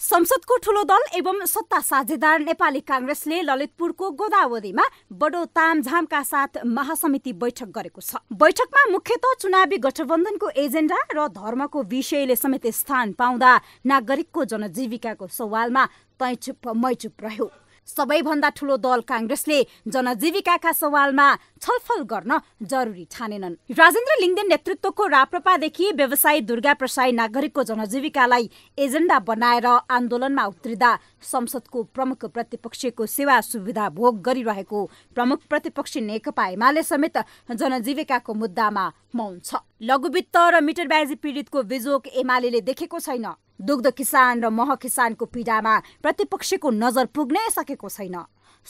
संसदको ठुलो दल एवं सत्ता साझेदार नेपाली काङ्ग्रेसले ललितपुरको गोदावरीमा बडो तामझामका साथ महासमिति बैठक गरेको छ बैठकमा मुख्यत चुनावी गठबन्धनको एजेन्डा र धर्मको विषयले समेत स्थान पाउँदा नागरिकको जनजीविकाको सवालमा तैचुप मैचुप रह्यो सबैभन्दा ठुलो दल काङ्ग्रेसले जनजीविकाका सवालमा छलफल गर्न जरुरी ठानेनन् राजेन्द्र लिङ्गदेन नेतृत्वको राप्रपादेखि व्यवसायी दुर्गा प्रसाई नागरिकको जनजीविकालाई एजेन्डा बनाएर आन्दोलनमा उत्रिँदा संसदको प्रमुख प्रतिपक्षको सेवा सुविधा भोग गरिरहेको प्रमुख प्रतिपक्षी नेकपा एमाले समेत जनजीविकाको मुद्दामा मौन छ लघुवित्त र मिटरबाजी पीडितको बिजोक एमाले देखेको छैन दुग्ध किसान र मह किसानको पीडामा प्रतिपक्षको नजर पुग्नै सकेको छैन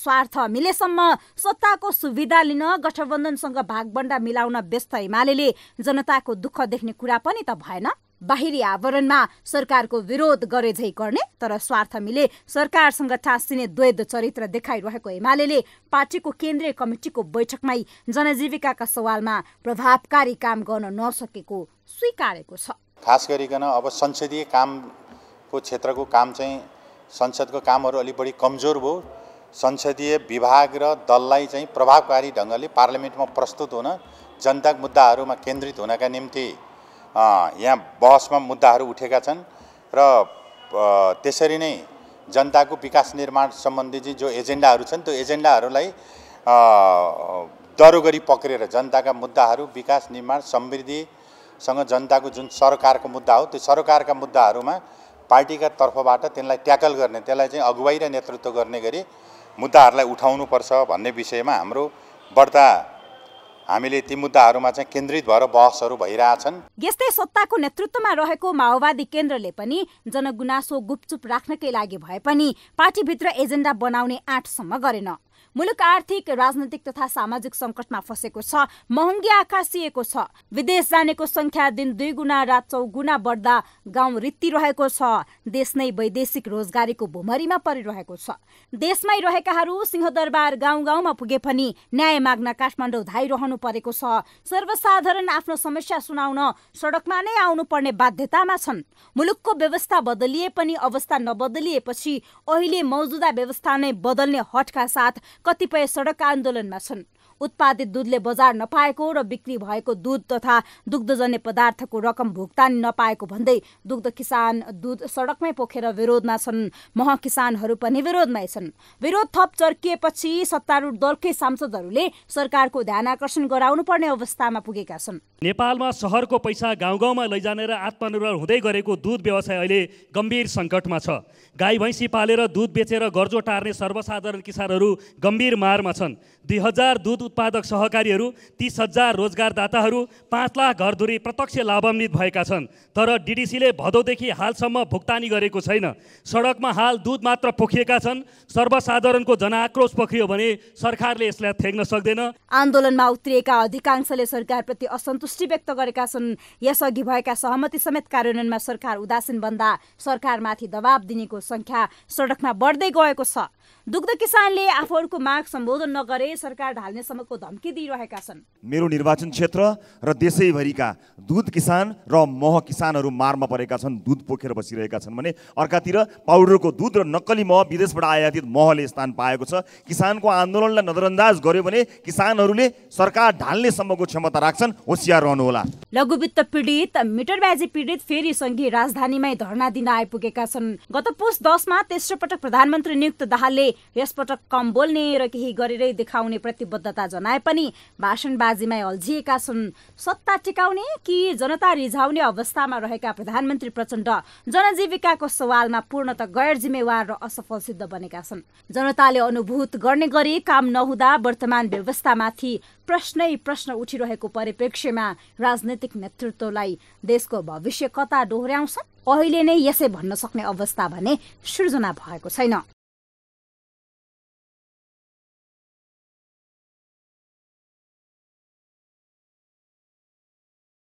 स्वार्थ मिलेसम्म सत्ताको सुविधा लिन गठबन्धनसँग भागभन्डा मिलाउन व्यस्त एमाले जनताको दुःख देख्ने कुरा पनि त भएन बाहिरी आवरणमा सरकारको विरोध गरेझै गर्ने तर स्वार्थ मिले सरकारसँग टाँसिने द्वैध चरित्र देखाइरहेको एमाले पार्टीको केन्द्रीय कमिटीको बैठकमै जनजीविकाका सवालमा प्रभावकारी काम गर्न नसकेको स्वीकारेको छ खास गरिकन अब संसदीय कामको क्षेत्रको काम चाहिँ संसदको कामहरू अलिक बढी कमजोर भयो संसदीय विभाग र दललाई चाहिँ प्रभावकारी ढङ्गले पार्लियामेन्टमा प्रस्तुत हुन जनताको मुद्दाहरूमा केन्द्रित हुनका निम्ति यहाँ बहसमा मुद्दाहरू उठेका छन् र त्यसरी नै जनताको विकास निर्माण सम्बन्धी चाहिँ जो एजेन्डाहरू छन् त्यो एजेन्डाहरूलाई दरो गरी पक्रेर जनताका मुद्दाहरू विकास निर्माण समृद्धिसँग जनताको जुन सरकारको मुद्दा हो त्यो सरकारका मुद्दाहरूमा पार्टीका तर्फबाट त्यसलाई ट्याकल गर्ने त्यसलाई चाहिँ अगुवाई र नेतृत्व गर्ने गरी मुद्दाहरूलाई उठाउनुपर्छ भन्ने विषयमा हाम्रो बढ्ता हामीले ती मुद्दाहरूमा चाहिँ केन्द्रित भएर बहसहरू भइरहेछन् यस्तै सत्ताको नेतृत्वमा रहेको माओवादी केन्द्रले पनि जनगुनासो गुपचुप राख्नकै लागि भए पनि पार्टीभित्र एजेन्डा बनाउने आँटसम्म गरेन मुलुक आर्थिक राजनैतिक तथा सामाजिक संकटमा फसेको छ महँगी आकाशिएको छ विदेश जानेको संख्या दिन दुई गुणा र चौगुणा बढ्दा गाउँ रित्ति रहेको छ देश नै वैदेशिक रोजगारीको भुमरीमा परिरहेको छ देशमै रहेकाहरू सिंहदरबार गाउँ गाउँमा पुगे पनि न्याय माग्न काठमाडौँ धाइरहनु परेको छ सर्वसाधारण आफ्नो समस्या सुनाउन सडकमा नै आउनुपर्ने बाध्यतामा छन् मुलुकको व्यवस्था बदलिए पनि अवस्था नबदलिएपछि अहिले मौजुदा व्यवस्था नै बदल्ने हटका साथ कतिपय सडक आन्दोलनमा छन् उत्पादित दुधले बजार नपाएको र बिक्री भएको दुध तथा दुग्धजन्य पदार्थको रकम भुक्तानी नपाएको भन्दै दुग्ध किसान दुध सडकमै पोखेर विरोधमा छन् मह किसानहरू पनि विरोधमै छन् विरोध थप चर्किएपछि सत्तारूढ दलकै सांसदहरूले सरकारको ध्यान आकर्षण गराउनुपर्ने अवस्थामा पुगेका छन् नेपालमा सहरको पैसा गाउँ गाउँमा लैजाने र आत्मनिर्भर हुँदै गरेको दुध व्यवसाय अहिले गम्भीर सङ्कटमा छ गाई भैँसी पालेर दुध बेचेर गर्जो टार्ने सर्वसाधारण किसानहरू गम्भीर मारमा छन् दुई हजार दुध उत्पादक सहकारीहरू तिस हजार रोजगारदाताहरू पाँच लाख घरधुरी प्रत्यक्ष लाभान्वित भएका छन् तर डिडिसीले भदौदेखि हालसम्म भुक्तानी गरेको छैन सडकमा हाल दुध मात्र पोखिएका छन् सर्वसाधारणको जनआक्रोश पोखियो भने सरकारले यसलाई थ्याक्न सक्दैन आन्दोलनमा उत्रिएका अधिकांशले सरकारप्रति असन्तुष्ट पुष्टि व्यक्त गरेका छन् यसअघि भएका सहमति समेत कार्यान्वयनमा सरकार उदासीन बन्दा सरकारमाथि दबाब दिनेको सङ्ख्या सडकमा बढ्दै गएको छ दुग्ध किसानले आफूहरूको माग सम्बोधन नगरे सरकार ढाल्नेसम्मको धम्की दिइरहेका छन् मेरो निर्वाचन क्षेत्र र देशैभरिका दुध किसान र मह किसानहरू मारमा परेका छन् दुध पोखेर बसिरहेका छन् भने अर्कातिर पाउडरको दुध र नक्कली मह विदेशबाट आयातित महले स्थान पाएको छ किसानको आन्दोलनलाई नजरअन्दाज गर्यो भने किसानहरूले सरकार ढाल्नेसम्मको क्षमता राख्छन् होसियार तयार रहनुहोला लघुवित्त पीडित मिटरबाजी पीडित फेरि सङ्घीय राजधानीमै धरना दिन आइपुगेका छन् गत पुस दसमा तेस्रो पटक प्रधानमन्त्री नियुक्त दाहालले यसपटक कम बोल्ने र केही गरेरै देखाउने प्रतिबद्धता जनाए पनि भाषणबाजीमै अल्झिएका छन् सत्ता टिकाउने कि जनता रिझाउने अवस्थामा रहेका प्रधानमन्त्री प्रचण्ड जनजीविकाको सवालमा पूर्णत गैर जिम्मेवार र असफल सिद्ध बनेका छन् जनताले अनुभूत गर्ने गरी काम नहुँदा वर्तमान व्यवस्थामाथि प्रश्नै प्रश्न उठिरहेको परिप्रेक्ष्यमा राजनैतिक नेतृत्वलाई देशको भविष्य कता डोहोऱ्याउँछ अहिले नै यसै भन्न सक्ने अवस्था भने सृजना भएको छैन